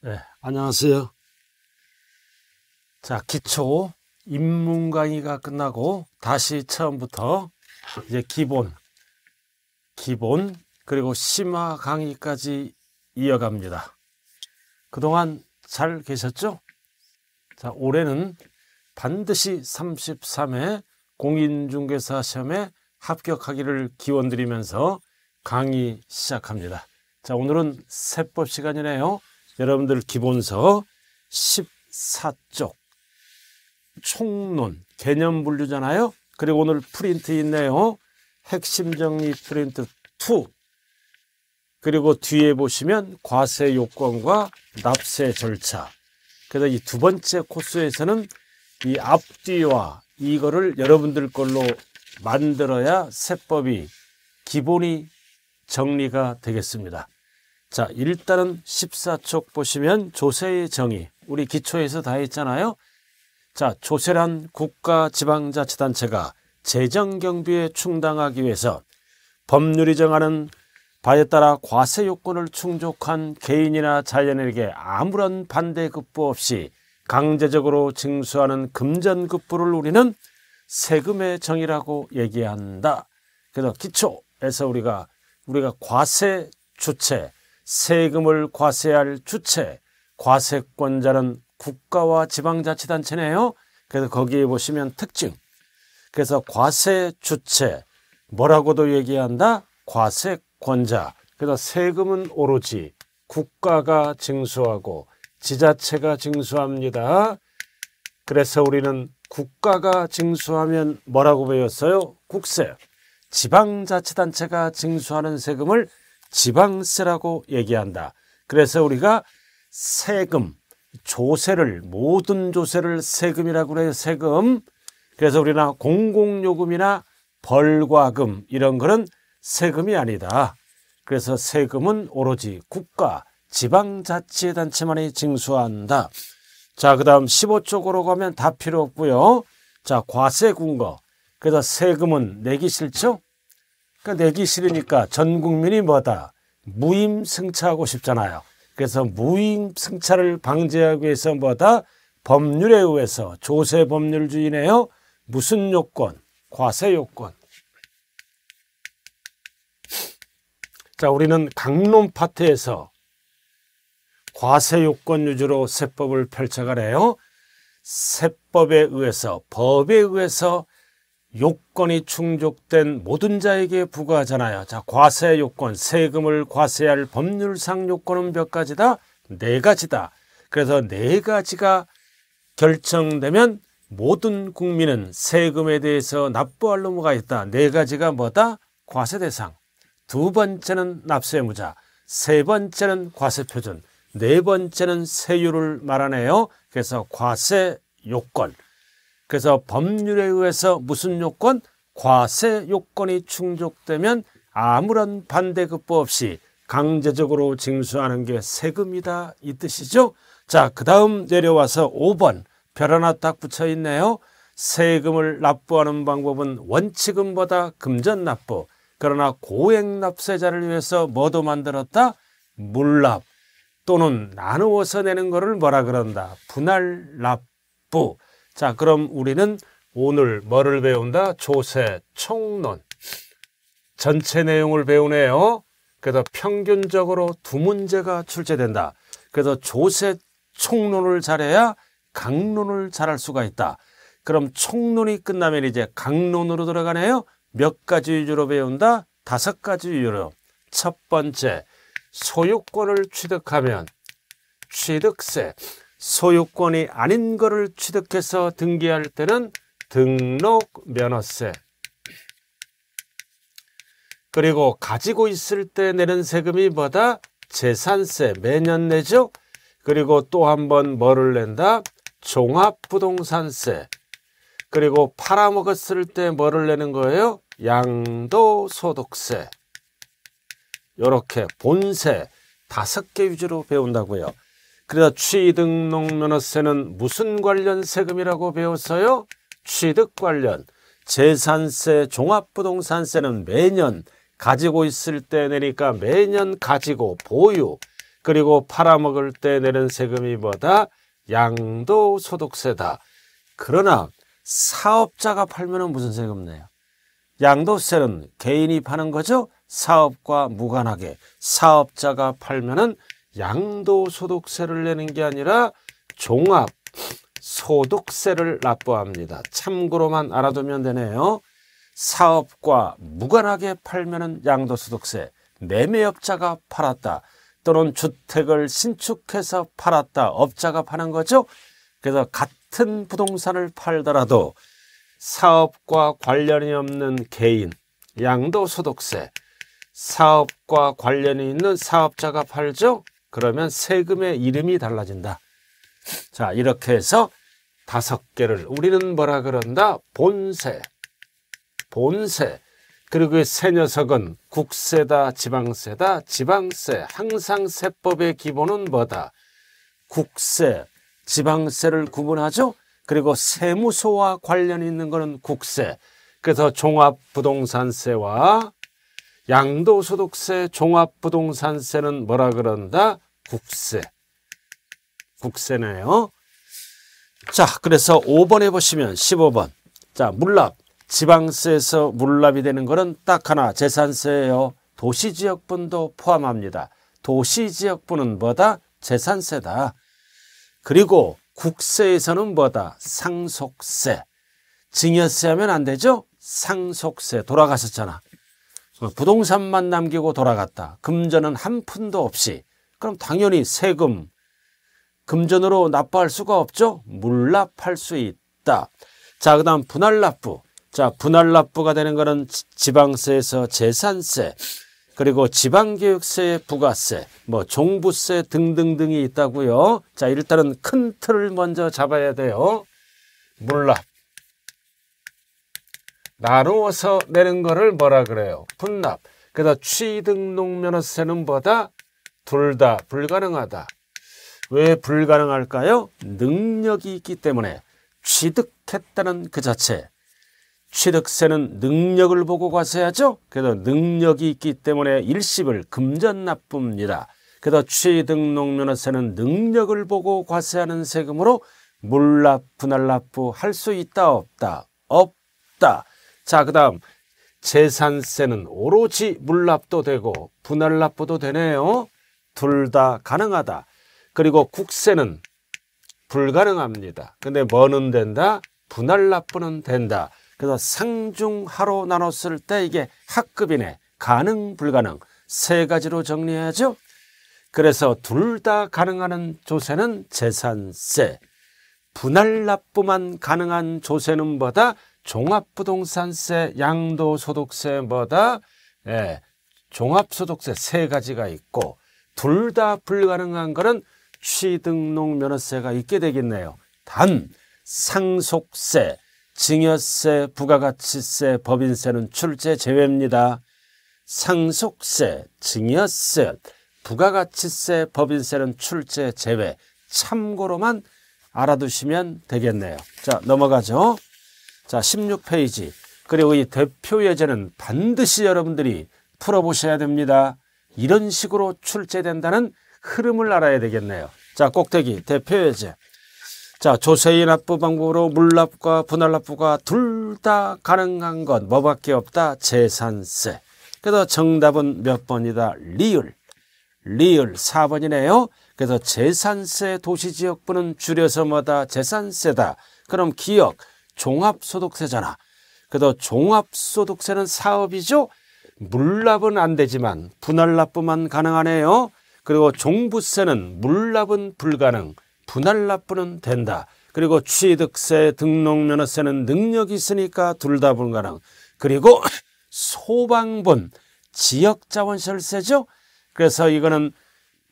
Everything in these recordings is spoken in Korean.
네, 안녕하세요. 자, 기초 입문 강의가 끝나고 다시 처음부터 이제 기본, 기본 그리고 심화 강의까지 이어갑니다. 그동안 잘 계셨죠? 자, 올해는 반드시 33회 공인중개사 시험에 합격하기를 기원드리면서 강의 시작합니다. 자, 오늘은 세법 시간이네요. 여러분들 기본서 14쪽 총론 개념 분류잖아요. 그리고 오늘 프린트 있네요. 핵심 정리 프린트 2 그리고 뒤에 보시면 과세 요건과 납세 절차 그래서 이 두 번째 코스에서는 이 앞뒤와 이거를 여러분들 걸로 만들어야 세법이 기본이 정리가 되겠습니다. 자, 일단은 14쪽 보시면 조세의 정의. 우리 기초에서 다 했잖아요. 자, 조세란 국가 지방자치단체가 재정 경비에 충당하기 위해서 법률이 정하는 바에 따라 과세 요건을 충족한 개인이나 자연에게 아무런 반대 급부 없이 강제적으로 징수하는 금전 급부를 우리는 세금의 정의라고 얘기한다. 그래서 기초에서 우리가 우리가 과세 주체 세금을 과세할 주체, 과세권자는 국가와 지방자치단체네요. 그래서 거기에 보시면 특징. 그래서 과세 주체, 뭐라고도 얘기한다? 과세권자. 그래서 세금은 오로지 국가가 징수하고 지자체가 징수합니다. 그래서 우리는 국가가 징수하면 뭐라고 배웠어요? 국세. 지방자치단체가 징수하는 세금을 지방세라고 얘기한다. 그래서 우리가 세금, 조세를 모든 조세를 세금이라고 그래요. 세금. 그래서 우리나 공공요금이나 벌과금 이런 거는 세금이 아니다. 그래서 세금은 오로지 국가, 지방자치단체만이 징수한다. 자, 그 다음 15쪽으로 가면 다 필요 없고요. 자, 과세 군거. 그래서 세금은 내기 싫죠? 그러니까 내기 싫으니까 전 국민이 뭐다 무임승차하고 싶잖아요. 그래서 무임승차를 방지하기 위해서 뭐다 법률에 의해서 조세 법률주의네요. 무슨 요건? 과세 요건. 자, 우리는 강론 파트에서 과세 요건 유지로 세법을 펼쳐가래요. 세법에 의해서 법에 의해서 요건이 충족된 모든 자에게 부과하잖아요. 자, 과세 요건, 세금을 과세할 법률상 요건은 몇 가지다? 네 가지다. 그래서 네 가지가 결정되면 모든 국민은 세금에 대해서 납부할 의무가 있다. 네 가지가 뭐다? 과세 대상. 두 번째는 납세 의무자. 세 번째는 과세 표준. 네 번째는 세율을 말하네요. 그래서 과세 요건. 그래서 법률에 의해서 무슨 요건? 과세 요건이 충족되면 아무런 반대급부 없이 강제적으로 징수하는 게 세금이다 이 뜻이죠. 자, 그 다음 내려와서 5번 별 하나 딱 붙여 있네요. 세금을 납부하는 방법은 원칙금보다 금전 납부. 그러나 고액 납세자를 위해서 뭐도 만들었다? 물납 또는 나누어서 내는 거를 뭐라 그런다? 분할 납부. 자, 그럼 우리는 오늘 뭐를 배운다? 조세, 총론. 전체 내용을 배우네요. 그래서 평균적으로 두 문제가 출제된다. 그래서 조세 총론을 잘해야 강론을 잘할 수가 있다. 그럼 총론이 끝나면 이제 강론으로 들어가네요. 몇 가지 위주로 배운다? 다섯 가지 위주로. 첫 번째, 소유권을 취득하면 취득세. 소유권이 아닌 것을 취득해서 등기할 때는 등록면허세 그리고 가지고 있을 때 내는 세금이 뭐다? 재산세 매년 내죠? 그리고 또 한 번 뭐를 낸다? 종합부동산세 그리고 팔아먹었을 때 뭐를 내는 거예요? 양도소득세 이렇게 본세 다섯 개 위주로 배운다고요. 그래서 취득록면허세는 무슨 관련 세금이라고 배웠어요? 취득 관련. 재산세, 종합부동산세는 매년 가지고 있을 때 내니까 매년 가지고 보유 그리고 팔아먹을 때 내는 세금이 뭐다? 양도소득세다. 그러나 사업자가 팔면 무슨 세금 내요? 양도세는 개인이 파는 거죠? 사업과 무관하게 사업자가 팔면은 양도 소득세를 내는 게 아니라 종합 소득세를 납부합니다. 참고로만 알아두면 되네요. 사업과 무관하게 팔면은 양도소득세, 매매업자가 팔았다 또는 주택을 신축해서 팔았다 업자가 파는 거죠. 그래서 같은 부동산을 팔더라도 사업과 관련이 없는 개인 양도소득세, 사업과 관련이 있는 사업자가 팔죠. 그러면 세금의 이름이 달라진다. 자, 이렇게 해서 다섯 개를 우리는 뭐라 그런다? 본세. 본세. 그리고 그 세 녀석은 국세다, 지방세다, 지방세. 항상 세법의 기본은 뭐다? 국세, 지방세를 구분하죠. 그리고 세무소와 관련 있는 거는 국세. 그래서 종합부동산세와 양도소득세, 종합부동산세는 뭐라 그런다? 국세. 국세네요. 자, 그래서 5번에 보시면 15번. 자, 물납. 지방세에서 물납이 되는 거는 딱 하나 재산세예요. 도시지역분도 포함합니다. 도시지역분은 뭐다? 재산세다. 그리고 국세에서는 뭐다? 상속세. 증여세 하면 안 되죠? 상속세 돌아가셨잖아. 부동산만 남기고 돌아갔다. 금전은 한 푼도 없이. 그럼 당연히 세금, 금전으로 납부할 수가 없죠? 물납할 수 있다. 자, 그 다음 분할납부. 자, 분할납부가 되는 거는 지방세에서 재산세, 그리고 지방교육세, 부가세, 뭐 종부세 등등등이 있다고요. 자, 일단은 큰 틀을 먼저 잡아야 돼요. 물납. 나누어서 내는 거를 뭐라 그래요? 분납. 그래서 취등록면허세는 뭐다? 둘 다 불가능하다. 왜 불가능할까요? 능력이 있기 때문에 취득했다는 그 자체. 취득세는 능력을 보고 과세하죠. 그래서 능력이 있기 때문에 일시불 금전납부입니다. 그래서 취등록면허세는 능력을 보고 과세하는 세금으로 물납, 분할납부 할 수 있다 없다 없다. 자, 그 다음. 재산세는 오로지 물납도 되고 분할납부도 되네요. 둘 다 가능하다. 그리고 국세는 불가능합니다. 근데 뭐는 된다? 분할납부는 된다. 그래서 상중하로 나눴을 때 이게 학급이네. 가능, 불가능. 세 가지로 정리해야죠. 그래서 둘 다 가능한 조세는 재산세. 분할납부만 가능한 조세는 뭐다? 종합부동산세, 양도소득세 뭐다 예, 종합소득세 세 가지가 있고 둘 다 불가능한 거는 취등록 면허세가 있게 되겠네요. 단 상속세, 증여세, 부가가치세, 법인세는 출제 제외입니다. 상속세, 증여세, 부가가치세, 법인세는 출제 제외. 참고로만 알아두시면 되겠네요. 자, 넘어가죠. 자, 16페이지. 그리고 이 대표 예제는 반드시 여러분들이 풀어보셔야 됩니다. 이런 식으로 출제된다는 흐름을 알아야 되겠네요. 자, 꼭대기 대표 예제. 자, 조세의 납부 방법으로 물납과 분할납부가 둘 다 가능한 건 뭐밖에 없다? 재산세. 그래서 정답은 몇 번이다? 리을. 리을 4번이네요. 그래서 재산세 도시지역부는 줄여서 뭐다? 재산세다. 그럼 기억. 종합소득세잖아. 그래도 종합소득세는 사업이죠. 물납은 안 되지만 분할납부만 가능하네요. 그리고 종부세는 물납은 불가능, 분할납부는 된다. 그리고 취득세, 등록면허세는 능력이 있으니까 둘 다 불가능. 그리고 소방본, 지역자원설세죠. 그래서 이거는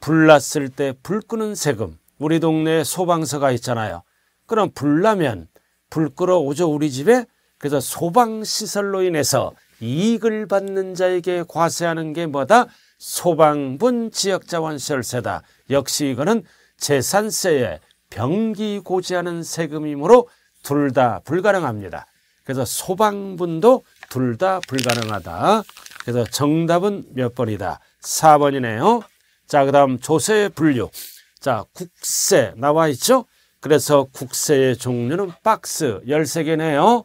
불났을 때 불 끄는 세금. 우리 동네에 소방서가 있잖아요. 그럼 불나면 불 끌어오죠 우리 집에 그래서 소방시설로 인해서 이익을 받는 자에게 과세하는 게 뭐다 소방분 지역자원시설세다 역시 이거는 재산세에 병기 고지하는 세금이므로 둘 다 불가능합니다 그래서 소방분도 둘 다 불가능하다 그래서 정답은 몇 번이다 4번이네요 자그 다음 조세 분류 자 국세 나와 있죠 그래서 국세의 종류는 박스 13개네요.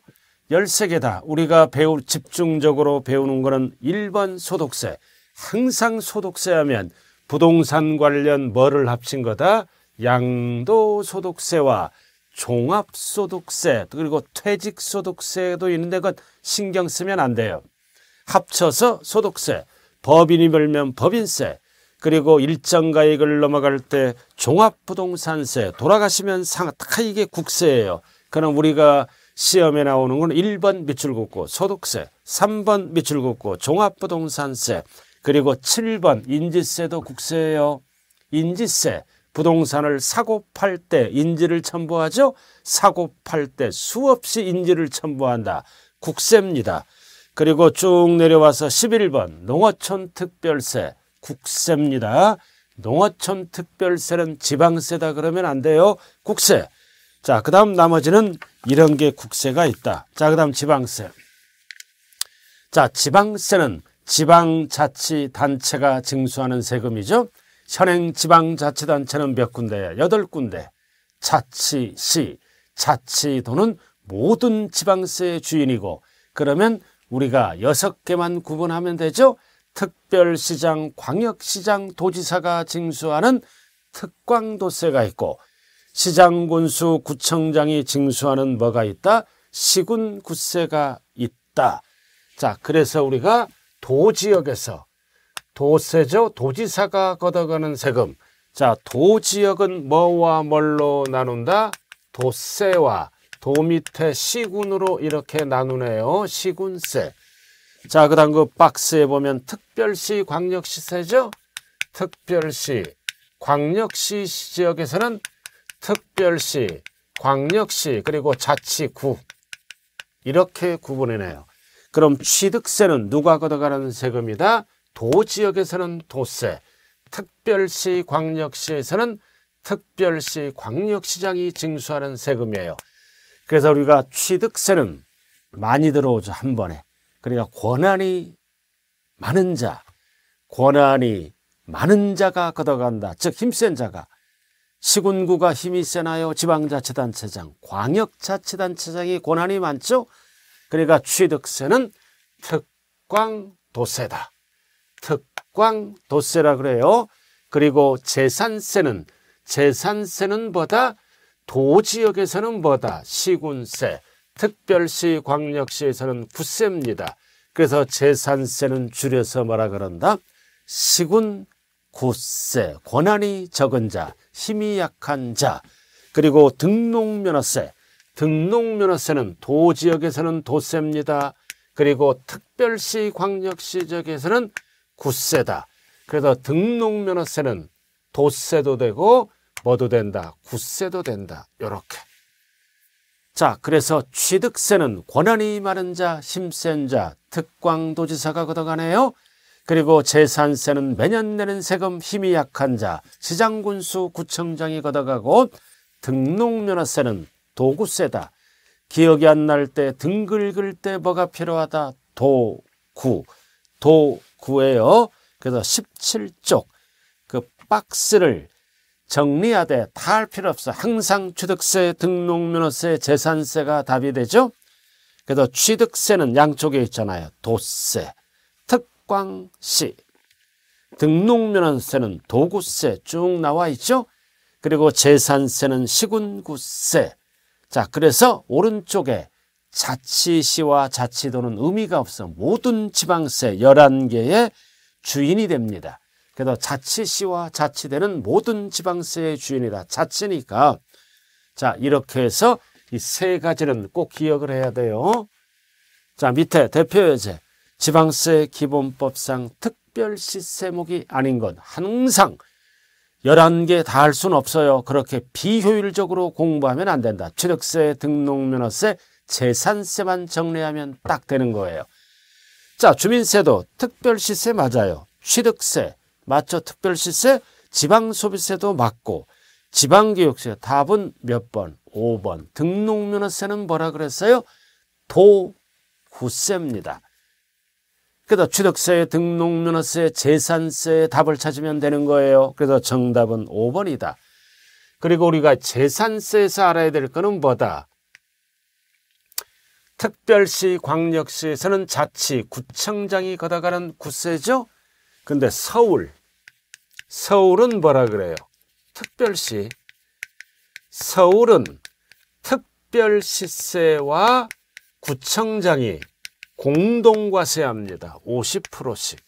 13개다. 우리가 배우 집중적으로 배우는 거는 1번 소득세. 항상 소득세 하면 부동산 관련 뭐를 합친 거다? 양도소득세와 종합소득세 그리고 퇴직소득세도 있는데 그건 신경 쓰면 안 돼요. 합쳐서 소득세, 법인이 벌면 법인세, 그리고 일정가액을 넘어갈 때 종합부동산세 돌아가시면 상, 다 이게 국세예요. 그럼 우리가 시험에 나오는 건 1번 밑줄 긋고 소득세, 3번 밑줄 긋고 종합부동산세, 그리고 7번 인지세도 국세예요. 인지세, 부동산을 사고 팔 때 인지를 첨부하죠. 사고 팔 때 수없이 인지를 첨부한다. 국세입니다. 그리고 쭉 내려와서 11번 농어촌 특별세, 국세입니다. 농어촌 특별세는 지방세다 그러면 안 돼요. 국세. 자, 그 다음 나머지는 이런 게 국세가 있다. 자, 그 다음 지방세. 자, 지방세는 지방자치단체가 징수하는 세금이죠. 현행 지방자치단체는 몇 군데야? 여덟 군데. 자치시, 자치도는 모든 지방세의 주인이고 그러면 우리가 여섯 개만 구분하면 되죠. 특별시장, 광역시장, 도지사가 징수하는 특광도세가 있고 시장군수, 구청장이 징수하는 뭐가 있다? 시군구세가 있다. 자, 그래서 우리가 도지역에서 도세죠. 도지사가 걷어가는 세금. 자, 도지역은 뭐와 뭘로 나눈다? 도세와 도 밑에 시군으로 이렇게 나누네요. 시군세. 자, 그 다음 그 박스에 보면 특별시 광역시 세죠? 특별시 광역시 지역에서는 특별시, 광역시, 그리고 자치구 이렇게 구분해내요. 그럼 취득세는 누가 걷어가는 세금이다? 도지역에서는 도세, 특별시, 광역시에서는 특별시, 광역시장이 징수하는 세금이에요. 그래서 우리가 취득세는 많이 들어오죠, 한 번에. 그러니까 권한이 많은 자, 권한이 많은 자가 걷어간다. 즉 힘센 자가 시군구가 힘이 세나요? 지방자치단체장, 광역자치단체장이 권한이 많죠? 그러니까 취득세는 특광도세다. 특광도세라 그래요. 그리고 재산세는 재산세는 뭐다 도지역에서는 뭐다 시군세, 특별시 광역시에서는 구세입니다. 그래서 재산세는 줄여서 뭐라 그런다? 시군 고세, 권한이 적은 자, 힘이 약한 자, 그리고 등록면허세, 등록면허세는 도 지역에서는 도세입니다. 그리고 특별시 광역시 지역에서는 구세다. 그래서 등록면허세는 도세도 되고 뭐도 된다, 구세도 된다. 이렇게 자, 그래서 취득세는 권한이 많은 자, 힘센 자, 특광도지사가 걷어가네요. 그리고 재산세는 매년 내는 세금 힘이 약한 자, 시장군수 구청장이 걷어가고 등록면허세는 도구세다. 기억이 안 날 때, 등 긁을 때 뭐가 필요하다? 도구. 도구예요. 그래서 17쪽 그 박스를 정리하되 다 할 필요 없어. 항상 취득세, 등록면허세, 재산세가 답이 되죠. 그래서 취득세는 양쪽에 있잖아요. 도세, 특광시, 등록면허세는 도구세 쭉 나와 있죠. 그리고 재산세는 시군구세. 자, 그래서 오른쪽에 자치시와 자치도는 의미가 없어 모든 지방세 11개의 주인이 됩니다. 그래서 자치시와 자치대는 모든 지방세의 주인이다. 자치니까. 자, 이렇게 해서 이 세 가지는 꼭 기억을 해야 돼요. 자, 밑에 대표여제. 지방세 기본법상 특별시세목이 아닌 건 항상 11개 다 할 수는 없어요. 그렇게 비효율적으로 공부하면 안 된다. 취득세, 등록면허세, 재산세만 정리하면 딱 되는 거예요. 자, 주민세도 특별시세 맞아요. 취득세, 맞죠? 특별시세, 지방소비세도 맞고 지방교육세 답은 몇 번? 5번. 등록면허세는 뭐라 그랬어요? 도구세입니다. 그래서 취득세, 등록면허세, 재산세 답을 찾으면 되는 거예요. 그래서 정답은 5번이다. 그리고 우리가 재산세에서 알아야 될 거는 뭐다? 특별시, 광역시에서는 자치, 구청장이 걷어가는 구세죠? 근데 서울, 서울은 뭐라 그래요? 특별시. 서울은 특별시세와 구청장이 공동과세합니다. 50%씩.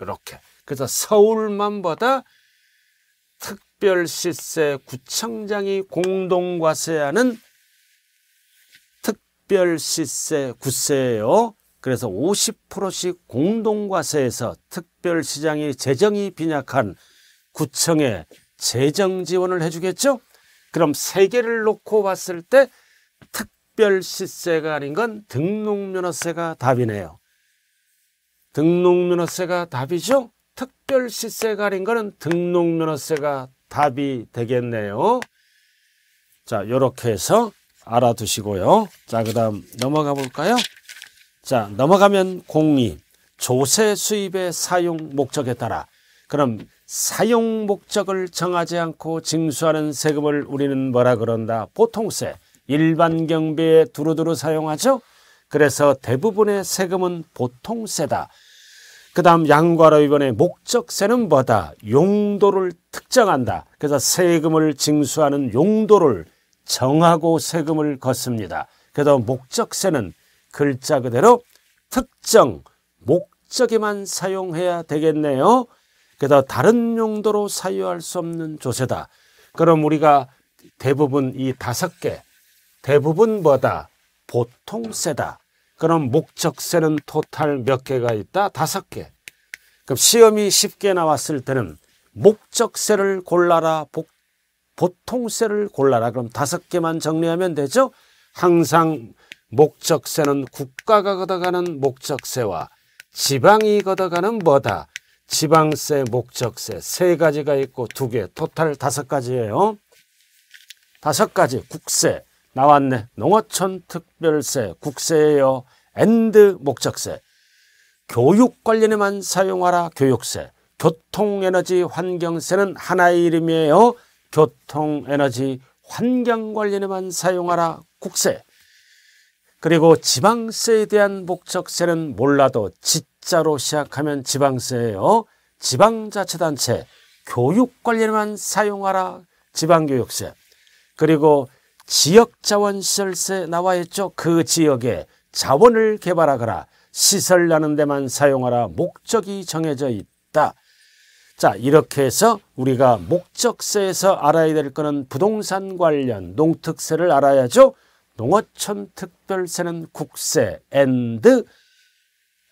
이렇게. 그래서 서울만보다 특별시세 구청장이 공동과세하는 특별시세 구세예요. 그래서 50%씩 공동과세에서 특별시장이 재정이 빈약한 구청에 재정 지원을 해주겠죠? 그럼 세 개를 놓고 봤을 때 특별시세가 아닌 건 등록면허세가 답이네요. 등록면허세가 답이죠? 특별시세가 아닌 거는 등록면허세가 답이 되겠네요. 자, 요렇게 해서 알아두시고요. 자, 그 다음 넘어가 볼까요? 자, 넘어가면 공리 조세 수입의 사용 목적에 따라 그럼 사용 목적을 정하지 않고 징수하는 세금을 우리는 뭐라 그런다? 보통세, 일반 경비에 두루두루 사용하죠? 그래서 대부분의 세금은 보통세다. 그 다음 양과로 이번에 목적세는 뭐다? 용도를 특정한다. 그래서 세금을 징수하는 용도를 정하고 세금을 걷습니다. 그래서 목적세는 글자 그대로 특정 목적에만 사용해야 되겠네요. 그래서 다른 용도로 사유할 수 없는 조세다. 그럼 우리가 대부분 이 다섯 개 대부분 뭐다? 보통세다. 그럼 목적세는 토탈 몇 개가 있다? 다섯 개. 그럼 시험이 쉽게 나왔을 때는 목적세를 골라라, 복, 보통세를 골라라. 그럼 다섯 개만 정리하면 되죠? 항상 목적세는 국가가 걷어가는 목적세와 지방이 걷어가는 뭐다? 지방세, 목적세 세 가지가 있고 두 개, 토탈 다섯 가지예요. 다섯 가지 국세 나왔네. 농어촌 특별세 국세예요. 엔드 목적세. 교육 관련에만 사용하라 교육세. 교통에너지 환경세는 하나의 이름이에요. 교통에너지 환경 관련에만 사용하라 국세. 그리고 지방세에 대한 목적세는 몰라도 지자로 시작하면 지방세예요. 지방자치단체, 교육 관련만 사용하라. 지방교육세. 그리고 지역자원시설세 나와 있죠. 그 지역에 자원을 개발하거라. 시설 나는 데만 사용하라. 목적이 정해져 있다. 자 이렇게 해서 우리가 목적세에서 알아야 될 거는 부동산 관련 농특세를 알아야죠. 농어촌 특별세는 국세 앤드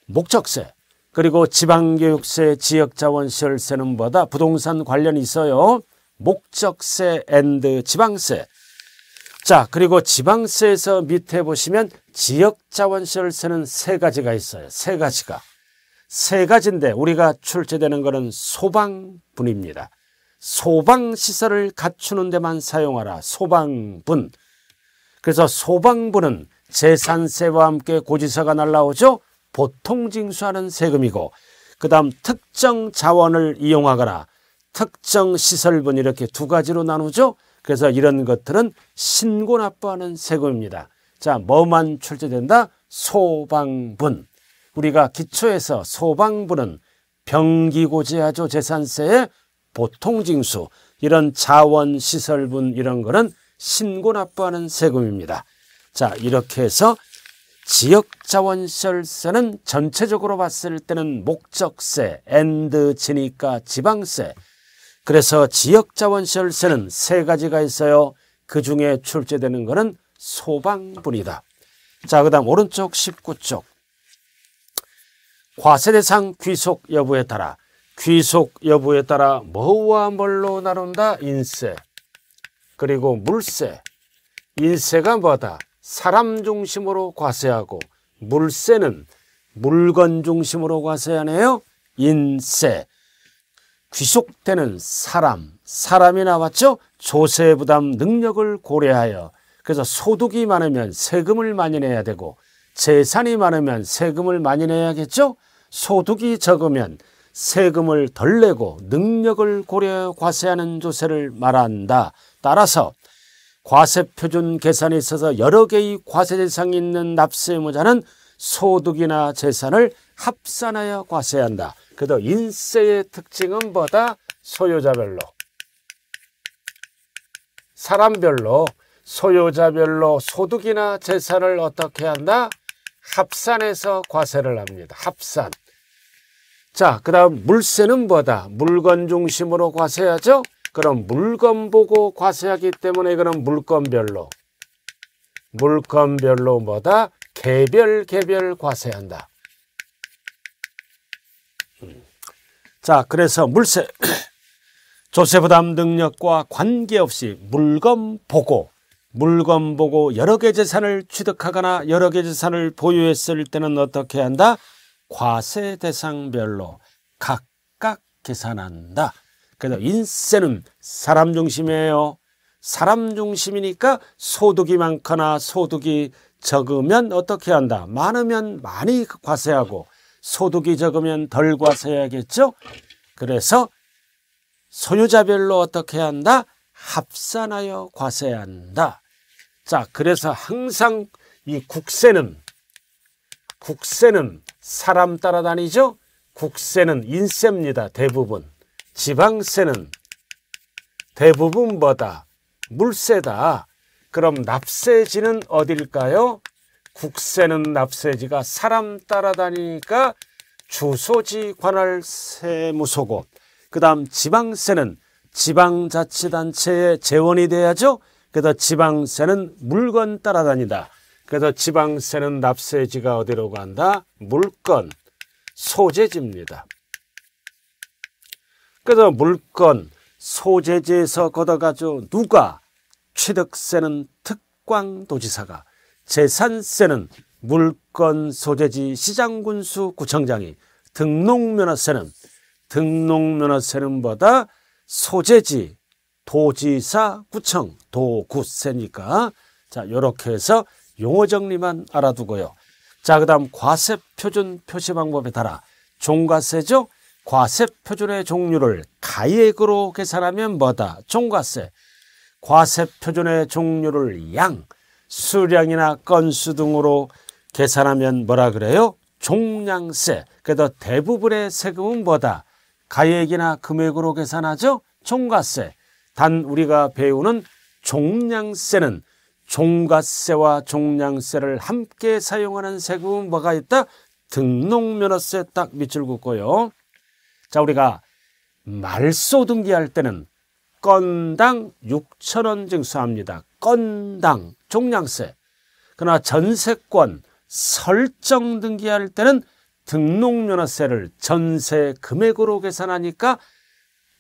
목적세 그리고 지방교육세 지역자원시설세는 뭐다 부동산 관련이 있어요 목적세 앤드 지방세 자 그리고 지방세에서 밑에 보시면 지역자원시설세는 세 가지가 있어요 세 가지가 세 가지인데 우리가 출제되는 것은 소방분입니다 소방시설을 갖추는 데만 사용하라 소방분 그래서 소방부는 재산세와 함께 고지서가 날라오죠. 보통 징수하는 세금이고 그 다음 특정 자원을 이용하거나 특정 시설분 이렇게 두 가지로 나누죠. 그래서 이런 것들은 신고 납부하는 세금입니다. 자, 뭐만 출제된다? 소방분. 우리가 기초에서 소방분은 병기고지하죠. 재산세의 보통징수. 이런 자원, 시설분 이런 거는 신고 납부하는 세금입니다. 자, 이렇게 해서 지역자원시설세는 전체적으로 봤을 때는 목적세, 엔드, 지니까 지방세. 그래서 지역자원시설세는 세 가지가 있어요. 그 중에 출제되는 것은 소방분이다. 자, 그 다음 오른쪽 19쪽. 과세대상 귀속 여부에 따라 귀속 여부에 따라 뭐와 뭘로 나눈다? 인세. 그리고 물세, 인세가 뭐다? 사람 중심으로 과세하고 물세는 물건 중심으로 과세하네요. 인세, 귀속되는 사람, 사람이 나왔죠? 조세 부담 능력을 고려하여 그래서 소득이 많으면 세금을 많이 내야 되고 재산이 많으면 세금을 많이 내야겠죠? 소득이 적으면 세금을 덜 내고 능력을 고려 과세하는 조세를 말한다. 따라서 과세표준 계산에 있어서 여러 개의 과세 대상이 있는 납세 의무자는 소득이나 재산을 합산하여 과세한다. 그래서 인세의 특징은 뭐다? 소유자별로, 사람별로, 소유자별로 소득이나 재산을 어떻게 한다? 합산해서 과세를 합니다. 합산. 자, 그 다음 물세는 뭐다? 물건 중심으로 과세하죠? 그럼 물건 보고 과세하기 때문에 그럼 물건별로 물건별로 뭐다? 개별 개별 과세한다. 음. 자, 그래서 물세 조세 부담 능력과 관계없이 물건 보고 물건 보고 여러 개 재산을 취득하거나 여러 개 재산을 보유했을 때는 어떻게 한다? 과세 대상별로 각각 계산한다. 그래서 인세는 사람 중심이에요. 사람 중심이니까 소득이 많거나 소득이 적으면 어떻게 한다? 많으면 많이 과세하고 소득이 적으면 덜 과세해야겠죠? 그래서 소유자별로 어떻게 한다? 합산하여 과세한다. 자, 그래서 항상 이 국세는 국세는 사람 따라다니죠? 국세는 인세입니다. 대부분. 지방세는 대부분 뭐다? 물세다. 그럼 납세지는 어딜까요? 국세는 납세지가 사람 따라다니니까 주소지 관할 세무소고 그 다음 지방세는 지방자치단체의 재원이 돼야죠. 그래서 지방세는 물건 따라다니다. 그래서 지방세는 납세지가 어디로 간다? 물건, 소재지입니다. 그래서 물건, 소재지에서 걷어가죠. 누가 취득세는 특광도지사가 재산세는 물건 소재지 시장군수 구청장이 등록면허세는 등록면허세는 보다 소재지 도지사 구청 도구세니까 자 요렇게 해서 용어 정리만 알아두고요. 자 그다음 과세 표준 표시 방법에 따라 종과세죠. 과세 표준의 종류를 가액으로 계산하면 뭐다? 종과세. 과세 표준의 종류를 양, 수량이나 건수 등으로 계산하면 뭐라 그래요? 종량세. 그래서 대부분의 세금은 뭐다? 가액이나 금액으로 계산하죠? 종과세. 단 우리가 배우는 종량세는 종과세와 종량세를 함께 사용하는 세금은 뭐가 있다? 등록면허세 딱 밑줄 긋고요. 자, 우리가 말소 등기할 때는 건당 6천원 징수합니다. 건당 종량세. 그러나 전세권 설정 등기할 때는 등록면허세를 전세 금액으로 계산하니까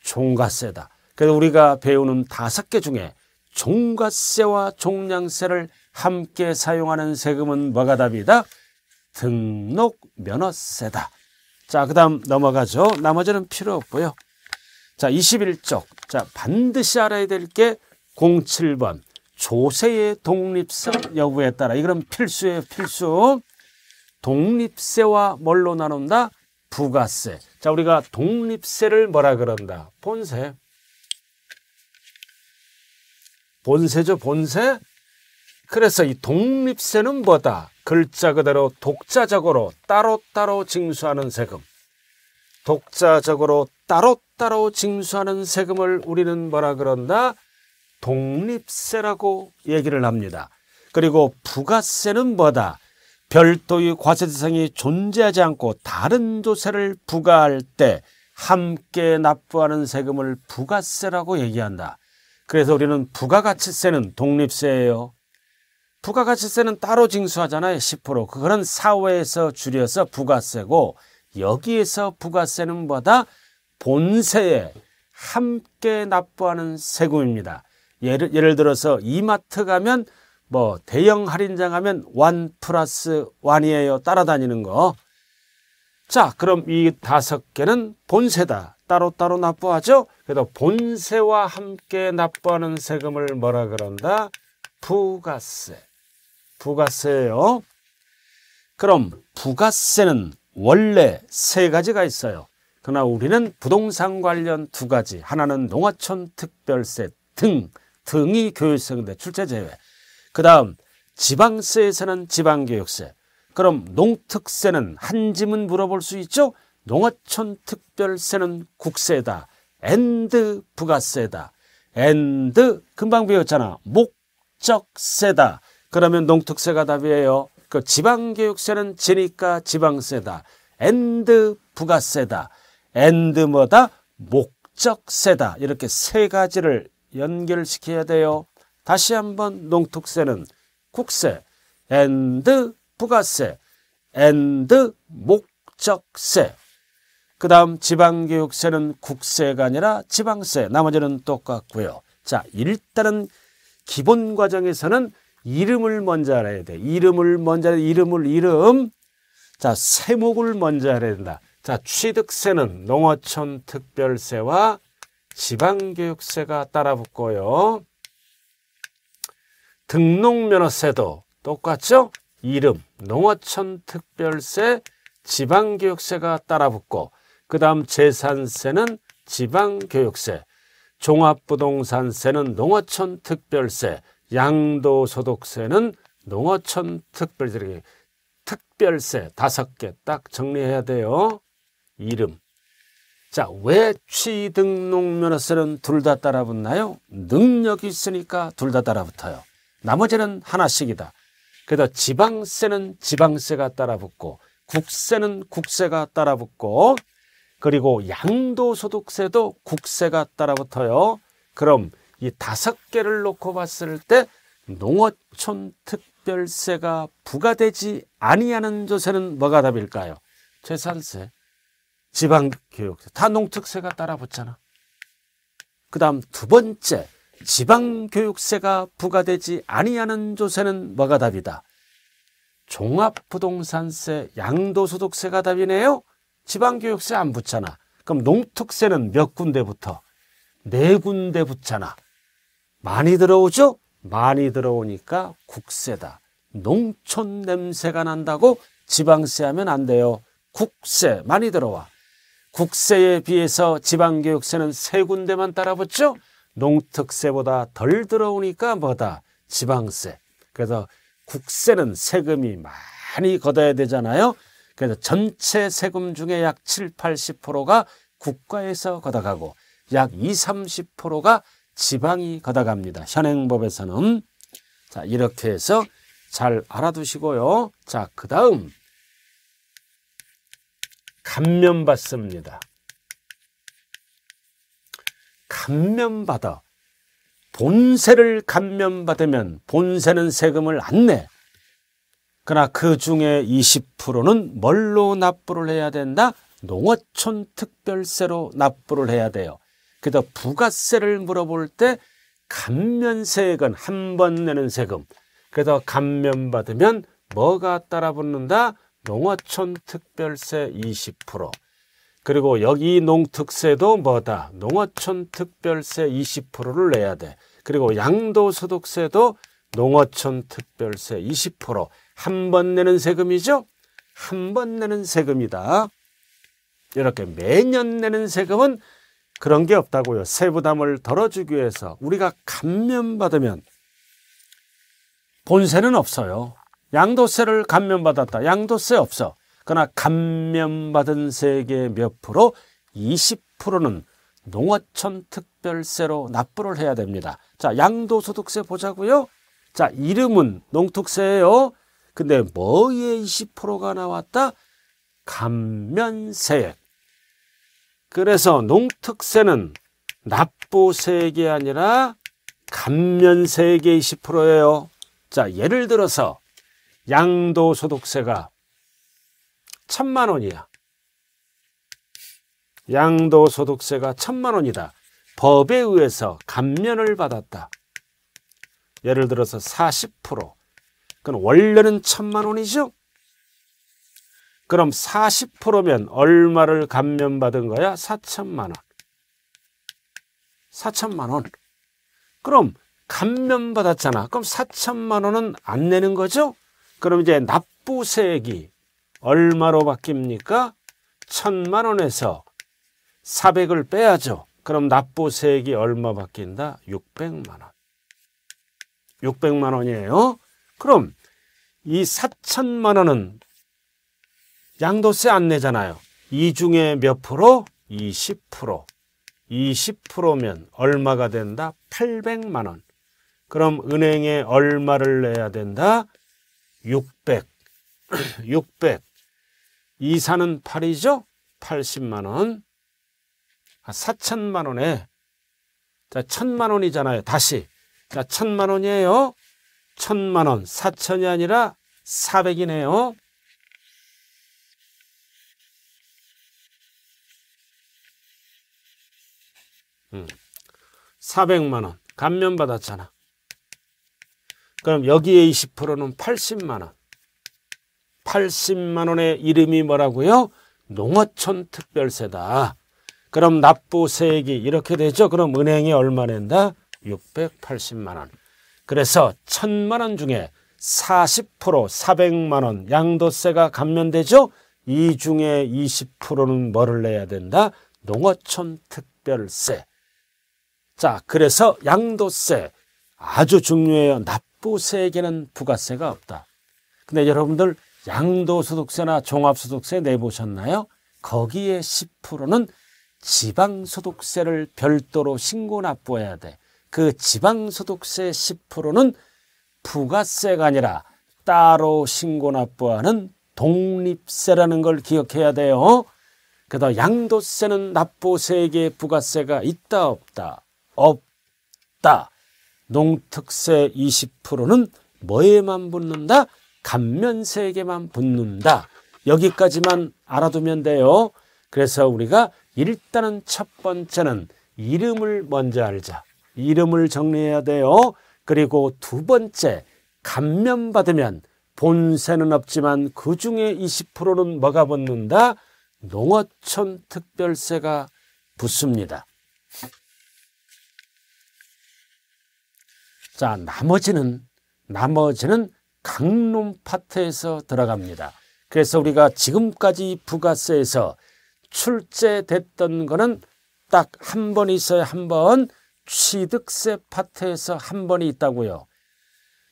종가세다. 그래서 우리가 배우는 다섯 개 중에 종가세와 종량세를 함께 사용하는 세금은 뭐가 답이다? 등록면허세다. 자, 그 다음 넘어가죠. 나머지는 필요 없고요. 자, 21쪽. 자, 반드시 알아야 될 게 07번. 조세의 독립성 여부에 따라. 이건 필수예요, 필수. 독립세와 뭘로 나눈다? 부가세. 자, 우리가 독립세를 뭐라 그런다? 본세. 본세죠, 본세. 그래서 이 독립세는 뭐다? 글자 그대로 독자적으로 따로따로 징수하는 세금. 독자적으로 따로따로 징수하는 세금을 우리는 뭐라 그런다? 독립세라고 얘기를 합니다. 그리고 부가세는 뭐다? 별도의 과세대상이 존재하지 않고 다른 조세를 부과할 때 함께 납부하는 세금을 부가세라고 얘기한다. 그래서 우리는 부가가치세는 독립세예요. 부가가치세는 따로 징수하잖아요. 10%. 그거는 사회에서 줄여서 부가세고 여기에서 부가세는 뭐다? 본세에 함께 납부하는 세금입니다. 예를, 예를 들어서 이마트 가면 뭐 대형 할인장 하면1 플러스 원이에요. 따라다니는 거. 자, 그럼 이 다섯 개는 본세다. 따로따로 납부하죠. 그래서 본세와 함께 납부하는 세금을 뭐라 그런다? 부가세. 부가세예요. 그럼 부가세는 원래 세 가지가 있어요. 그러나 우리는 부동산 관련 두 가지, 하나는 농어촌 특별세 등, 등이 교육세인데 출제 제외. 그 다음 지방세에서는 지방교육세. 그럼 농특세는 한 짐은 물어볼 수 있죠? 농어촌 특별세는 국세다. 엔드 부가세다. 엔드 금방 배웠잖아. 목적세다. 그러면 농특세가 답이에요. 그 지방교육세는 지니까 지방세다. 앤드 부가세다. 앤드 뭐다? 목적세다. 이렇게 세 가지를 연결시켜야 돼요. 다시 한번 농특세는 국세, 앤드 부가세, 앤드 목적세. 그 다음 지방교육세는 국세가 아니라 지방세. 나머지는 똑같고요. 자, 일단은 기본 과정에서는 이름을 먼저 알아야 돼. 이름을 먼저 알아야 돼. 이름을 이름. 자, 세목을 먼저 알아야 된다. 자, 취득세는 농어촌 특별세와 지방교육세가 따라붙고요. 등록면허세도 똑같죠? 이름, 농어촌 특별세, 지방교육세가 따라붙고 그 다음 재산세는 지방교육세, 종합부동산세는 농어촌 특별세, 양도 소득세는 농어촌 특별세력 특별세 다섯 개 딱 정리해야 돼요. 이름. 자, 왜 취등록면허세는 둘 다 따라붙나요? 능력이 있으니까 둘 다 따라붙어요. 나머지는 하나씩이다. 그래서 지방세는 지방세가 따라붙고 국세는 국세가 따라붙고 그리고 양도소득세도 국세가 따라붙어요. 그럼 이 다섯 개를 놓고 봤을 때 농어촌 특별세가 부과되지 아니하는 조세는 뭐가 답일까요? 재산세, 지방교육세, 다 농특세가 따라 붙잖아. 그 다음 두 번째, 지방교육세가 부과되지 아니하는 조세는 뭐가 답이다? 종합부동산세, 양도소득세가 답이네요? 지방교육세 안 붙잖아. 그럼 농특세는 몇 군데 붙어? 네 군데 붙잖아. 많이 들어오죠? 많이 들어오니까 국세다. 농촌 냄새가 난다고 지방세 하면 안 돼요. 국세 많이 들어와. 국세에 비해서 지방교육세는 세 군데만 따라붙죠? 농특세보다 덜 들어오니까 뭐다? 지방세. 그래서 국세는 세금이 많이 걷어야 되잖아요. 그래서 전체 세금 중에 약 7, 80%가 국가에서 걷어가고 약2 30%가 지방이 걷어갑니다. 현행법에서는. 자, 이렇게 해서 잘 알아두시고요. 자, 그 다음. 감면받습니다. 감면받아. 본세를 감면받으면 본세는 세금을 안 내. 그러나 그 중에 20%는 뭘로 납부를 해야 된다? 농어촌 특별세로 납부를 해야 돼요. 게다 부가세를 물어볼 때 감면세액은 한 번 내는 세금. 게다 감면받으면 뭐가 따라붙는다? 농어촌 특별세 20%. 그리고 여기 농특세도 뭐다? 농어촌 특별세 20%를 내야 돼. 그리고 양도소득세도 농어촌 특별세 20%. 한 번 내는 세금이죠? 한 번 내는 세금이다. 이렇게 매년 내는 세금은 그런 게 없다고요. 세 부담을 덜어주기 위해서 우리가 감면받으면 본세는 없어요. 양도세를 감면받았다. 양도세 없어. 그러나 감면받은 세액의 몇 프로? 20%는 농어촌 특별세로 납부를 해야 됩니다. 자, 양도소득세 보자고요. 자, 이름은 농특세예요. 근데 뭐에 20%가 나왔다? 감면세액. 그래서 농특세는 납부세액이 아니라 감면세액의 20%예요. 자, 예를 들어서 양도소득세가 천만 원이야. 양도소득세가 천만 원이다. 법에 의해서 감면을 받았다. 예를 들어서 40%. 그건 원래는 천만 원이죠. 그럼 40%면 얼마를 감면받은 거야? 4천만 원. 4천만 원. 그럼 감면받았잖아. 그럼 4천만 원은 안 내는 거죠? 그럼 이제 납부세액이 얼마로 바뀝니까? 천만 원에서 400을 빼야죠. 그럼 납부세액이 얼마 바뀐다? 600만 원. 600만 원이에요. 그럼 이 4천만 원은 양도세 안 내잖아요. 이 중에 몇 프로? 20%. 20%면 얼마가 된다? 800만 원. 그럼 은행에 얼마를 내야 된다? 600. 600. 이사는 8이죠? 80만 원. 아, 4천만 원에 자, 천만 원이잖아요. 다시. 자, 천만 원이에요. 천만 원. 4천이 아니라 400이네요. 음. 400만 원 감면 받았잖아. 그럼 여기에 20%는 80만 원. 80만 원의 이름이 뭐라고요? 농어촌 특별세다. 그럼 납부세액이 이렇게 되죠. 그럼 은행이 얼마 낸다? 680만 원. 그래서 1000만 원 중에 40% 400만 원 양도세가 감면되죠. 이 중에 20%는 뭐를 내야 된다? 농어촌 특별세. 자, 그래서 양도세 아주 중요해요. 납부세에게는 부가세가 없다. 근데 여러분들 양도소득세나 종합소득세 내보셨나요? 거기에 10%는 지방소득세를 별도로 신고 납부해야 돼. 그 지방소득세 10%는 부가세가 아니라 따로 신고 납부하는 독립세라는 걸 기억해야 돼요. 그다 음 양도세는 납부세에게 부가세가 있다 없다. 없다. 농특세 20%는 뭐에만 붙는다? 감면세에게만 붙는다. 여기까지만 알아두면 돼요. 그래서 우리가 일단은 첫 번째는 이름을 먼저 알자. 이름을 정리해야 돼요. 그리고 두 번째, 감면받으면 본세는 없지만 그 중에 20%는 뭐가 붙는다? 농어촌 특별세가 붙습니다. 자, 나머지는, 나머지는 강론 파트에서 들어갑니다. 그래서 우리가 지금까지 부가세에서 출제됐던 거는 딱 한 번 있어야 한 번 취득세 파트에서 한 번이 있다고요.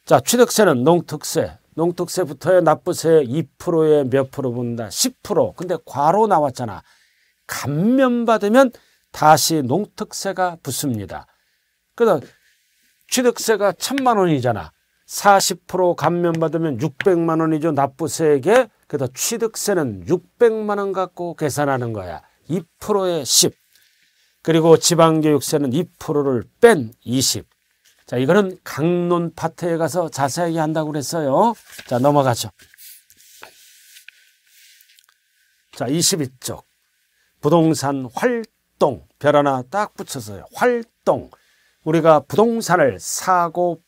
자, 취득세는 농특세, 농특세부터의 납부세 2%에 몇 프로 본다? 10%. 근데 과로 나왔잖아. 감면받으면 다시 농특세가 붙습니다. 그래서 취득세가 천만 원이잖아. 40% 감면받으면 600만 원이죠. 납부세액에. 그래서 취득세는 600만 원 갖고 계산하는 거야. 2%에 10. 그리고 지방교육세는 2%를 뺀 20. 자, 이거는 강론 파트에 가서 자세하게 한다고 그랬어요. 자, 넘어가죠. 자, 22쪽. 부동산 활동. 별 하나 딱 붙여서요. 활동. 우리가 부동산을 사고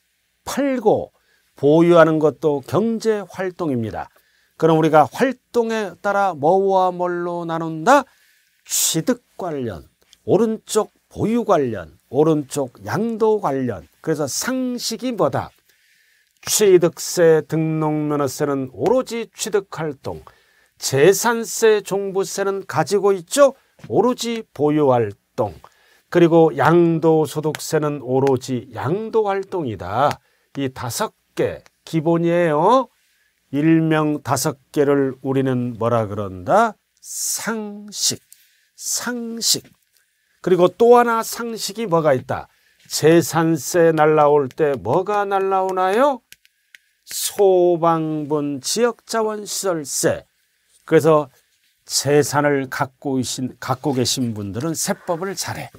팔고 보유하는 것도 경제 활동입니다. 그럼 우리가 활동에 따라 뭐와 뭘로 나눈다? 취득 관련, 오른쪽 보유 관련, 오른쪽 양도 관련. 그래서 상식이 뭐다? 취득세, 등록면허세는 오로지 취득 활동, 재산세, 종부세는 가지고 있죠? 오로지 보유 활동. 그리고 양도 소득세는 오로지 양도 활동이다. 이 다섯 개 기본이에요. 일명 다섯 개를 우리는 뭐라 그런다? 상식. 상식. 그리고 또 하나 상식이 뭐가 있다? 재산세 날라올 때 뭐가 날라오나요? 소방분 지역자원시설세. 그래서 재산을 갖고 계신, 갖고 계신 분들은 세법을 잘해.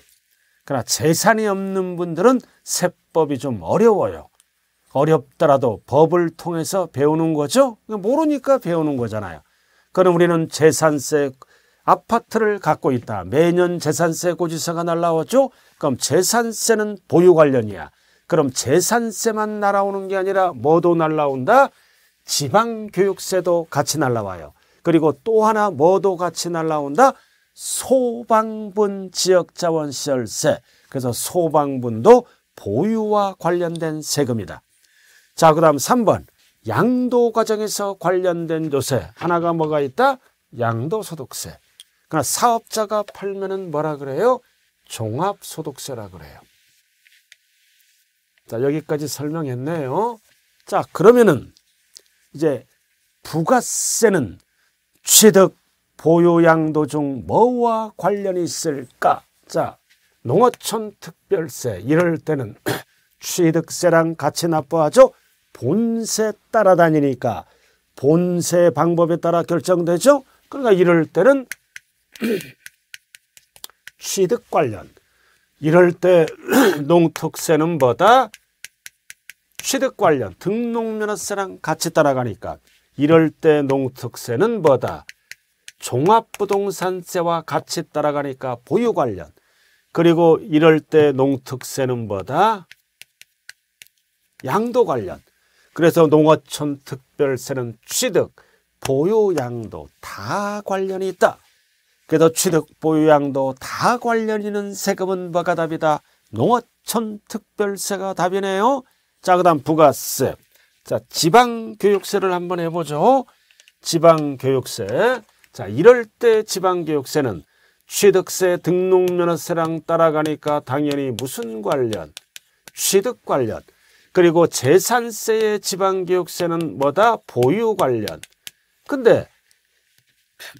그러나 재산이 없는 분들은 세법이 좀 어려워요. 어렵더라도 법을 통해서 배우는 거죠. 모르니까 배우는 거잖아요. 그럼 우리는 재산세 아파트를 갖고 있다. 매년 재산세 고지서가 날라오죠. 그럼 재산세는 보유 관련이야. 그럼 재산세만 날아오는 게 아니라 뭐도 날라온다? 지방교육세도 같이 날라와요. 그리고 또 하나 뭐도 같이 날라온다? 소방분 지역자원 시설세. 그래서 소방분도 보유와 관련된 세금이다. 자, 그 다음 3번. 양도 과정에서 관련된 요새. 하나가 뭐가 있다? 양도소득세. 그러나 사업자가 팔면은 뭐라 그래요? 종합소득세라 그래요. 자, 여기까지 설명했네요. 자, 그러면은 이제 부가세는 취득 보유양도중 뭐와 관련이 있을까? 자, 농어촌 특별세 이럴 때는 취득세랑 같이 납부하죠. 본세 따라다니니까 본세 방법에 따라 결정되죠. 그러니까 이럴 때는 취득 관련 이럴 때 농특세는 뭐다? 취득 관련 등록면허세랑 같이 따라가니까 이럴 때 농특세는 뭐다? 종합부동산세와 같이 따라가니까 보유 관련 그리고 이럴 때 농특세는 뭐다? 양도 관련 그래서 농어촌 특별세는 취득, 보유 양도 다 관련이 있다. 그래서 취득, 보유 양도 다 관련 있는 세금은 뭐가 답이다? 농어촌 특별세가 답이네요. 자, 그 다음 부가세. 자, 지방교육세를 한번 해보죠. 지방교육세. 자, 이럴 때 지방교육세는 취득세 등록면허세랑 따라가니까 당연히 무슨 관련? 취득 관련. 그리고 재산세의 지방교육세는 뭐다? 보유 관련. 근데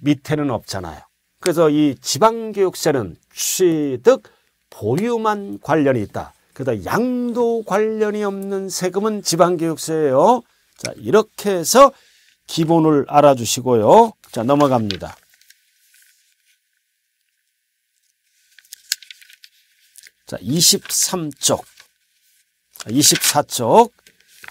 밑에는 없잖아요. 그래서 이 지방교육세는 취득, 보유만 관련이 있다. 그다 양도 관련이 없는 세금은 지방교육세예요. 자 이렇게 해서 기본을 알아주시고요. 자, 넘어갑니다. 자, 23쪽. 24쪽. 아,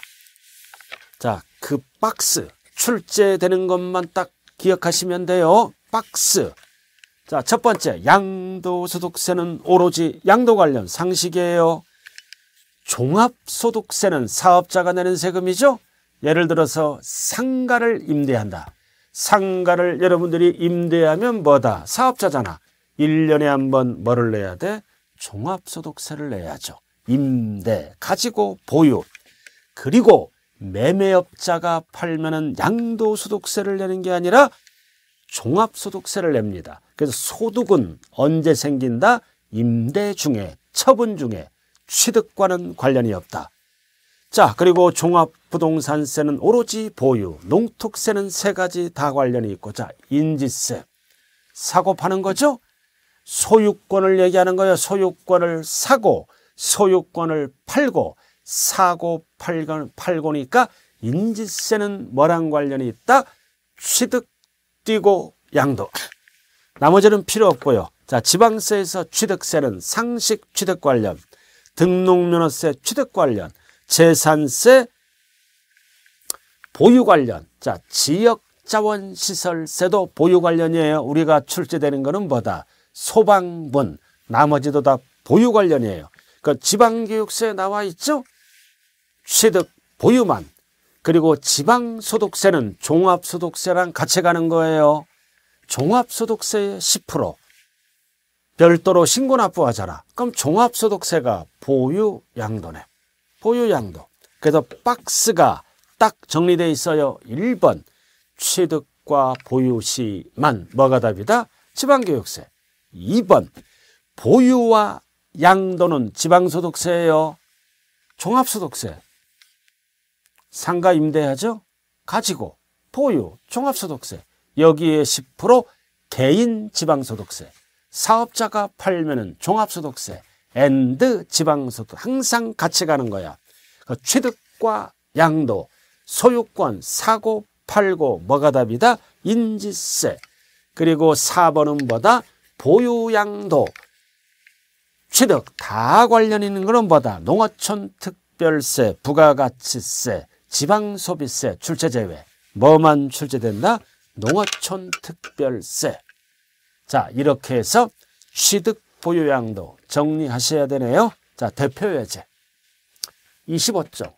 자, 그 박스. 출제되는 것만 딱 기억하시면 돼요. 박스. 자, 첫 번째. 양도소득세는 오로지 양도 관련 상식이에요. 종합소득세는 사업자가 내는 세금이죠. 예를 들어서 상가를 임대한다. 상가를 여러분들이 임대하면 뭐다? 사업자잖아. 1년에 한 번 뭐를 내야 돼? 종합소득세를 내야죠. 임대, 가지고 보유. 그리고 매매업자가 팔면은 양도소득세를 내는 게 아니라 종합소득세를 냅니다. 그래서 소득은 언제 생긴다? 임대 중에, 처분 중에, 취득과는 관련이 없다. 자, 그리고 종합부동산세는 오로지 보유, 농특세는 세 가지 다 관련이 있고, 자, 인지세. 사고 파는 거죠? 소유권을 얘기하는 거예요. 소유권을 사고, 소유권을 팔고, 사고 팔고, 팔고니까 인지세는 뭐랑 관련이 있다? 취득, 뛰고, 양도. 나머지는 필요 없고요. 자, 지방세에서 취득세는 상식 취득 관련, 등록면허세 취득 관련, 재산세, 보유 관련, 자 지역 자원 시설세도 보유 관련이에요. 우리가 출제되는 거는 뭐다? 소방분, 나머지도 다 보유 관련이에요. 그 지방교육세 나와 있죠? 취득 보유만. 그리고 지방소득세는 종합소득세랑 같이 가는 거예요. 종합소득세 10%. 별도로 신고 납부하잖아. 그럼 종합소득세가 보유 양도네. 소유량도. 그래서 박스가 딱 정리되어 있어요. 1번 취득과 보유시만 뭐가 답이다? 지방교육세. 2번 보유와 양도는 지방소득세예요. 종합소득세. 상가 임대하죠? 가지고 보유 종합소득세. 여기에 10% 개인 지방소득세. 사업자가 팔면은 종합소득세. 앤드 지방소득 항상 같이 가는 거야. 그 취득과 양도, 소유권, 사고, 팔고 뭐가 답이다? 인지세. 그리고 4번은 뭐다? 보유양도. 취득 다 관련 있는 거는 뭐다? 농어촌 특별세, 부가가치세, 지방소비세, 출제 제외. 뭐만 출제된다? 농어촌 특별세. 자, 이렇게 해서 취득 보유양도 정리하셔야 되네요. 자, 대표 예제. 25쪽.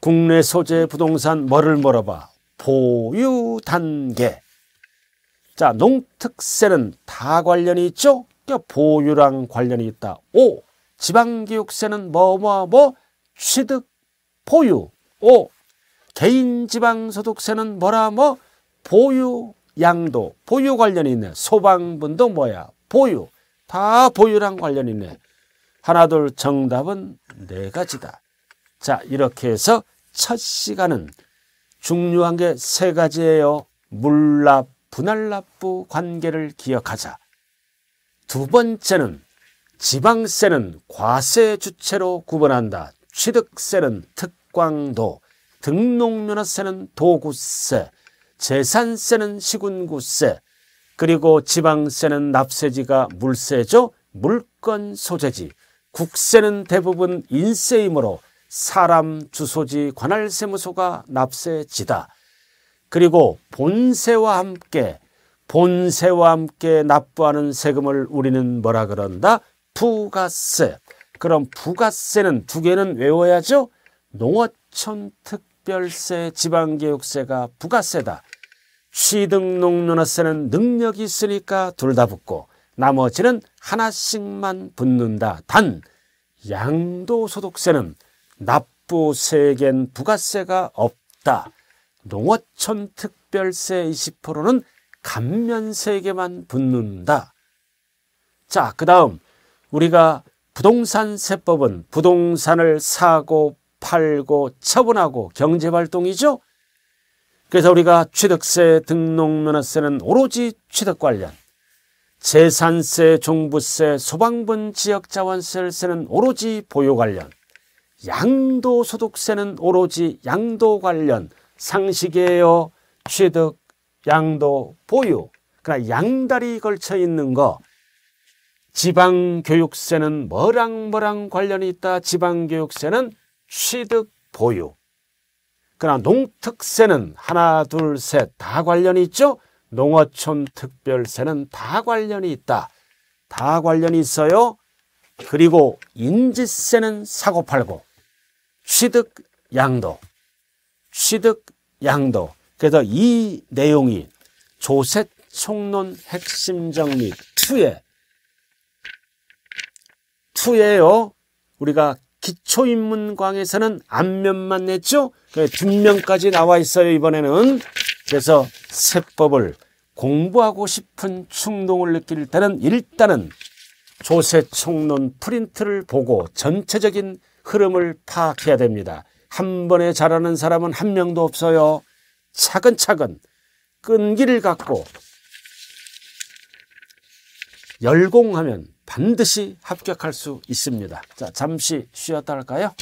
국내 소재 부동산 뭐를 물어봐. 보유 단계. 자, 농특세는 다 관련이 있죠? 그러니까 보유랑 관련이 있다. 5. 지방교육세는 뭐뭐 뭐, 취득 보유. 5. 개인지방소득세는 뭐라 뭐 보유 양도 보유 관련이 있네. 소방분도 뭐야? 보유. 다 보유랑 관련 있네. 하나둘 정답은 네 가지다. 자 이렇게 해서 첫 시간은 중요한 게 세 가지예요. 물납, 분할납부 관계를 기억하자. 두 번째는 지방세는 과세 주체로 구분한다. 취득세는 특광도, 등록면허세는 도구세, 재산세는 시군구세, 그리고 지방세는 납세지가 물세죠. 물건 소재지. 국세는 대부분 인세이므로 사람 주소지 관할세무소가 납세지다. 그리고 본세와 함께 본세와 함께 납부하는 세금을 우리는 뭐라 그런다? 부가세. 그럼 부가세는 두 개는 외워야죠. 농어촌 특별세 지방교육세가 부가세다. 취득농노너스는 능력이 있으니까 둘 다 붙고 나머지는 하나씩만 붙는다. 단 양도소득세는 납부세겐 부가세가 없다. 농어촌 특별세 20%는 감면세에만 붙는다. 자, 그 다음 우리가 부동산 세법은 부동산을 사고 팔고 처분하고 경제활동이죠. 그래서 우리가 취득세, 등록면허세는 오로지 취득 관련, 재산세, 종부세, 소방분 지역자원세를 세는 오로지 보유 관련, 양도소득세는 오로지 양도 관련 상식이에요. 취득, 양도, 보유. 그러나 양다리 걸쳐 있는 거. 지방교육세는 뭐랑 뭐랑 관련이 있다. 지방교육세는 취득, 보유. 그러나 농특세는 하나 둘 셋 다 관련이 있죠. 농어촌 특별세는 다 관련이 있다. 다 관련이 있어요. 그리고 인지세는 사고팔고 취득 양도 취득 양도 그래서 이 내용이 조세 총론 핵심 정리 2에 2에요. 우리가 기초인문광에서는 앞면만 냈죠. 그 뒷면까지 나와 있어요. 이번에는. 그래서 세법을 공부하고 싶은 충동을 느낄 때는 일단은 조세 총론 프린트를 보고 전체적인 흐름을 파악해야 됩니다. 한 번에 잘하는 사람은 한 명도 없어요. 차근차근 끈기를 갖고 열공하면 반드시 합격할 수 있습니다. 자, 잠시 쉬었다 할까요?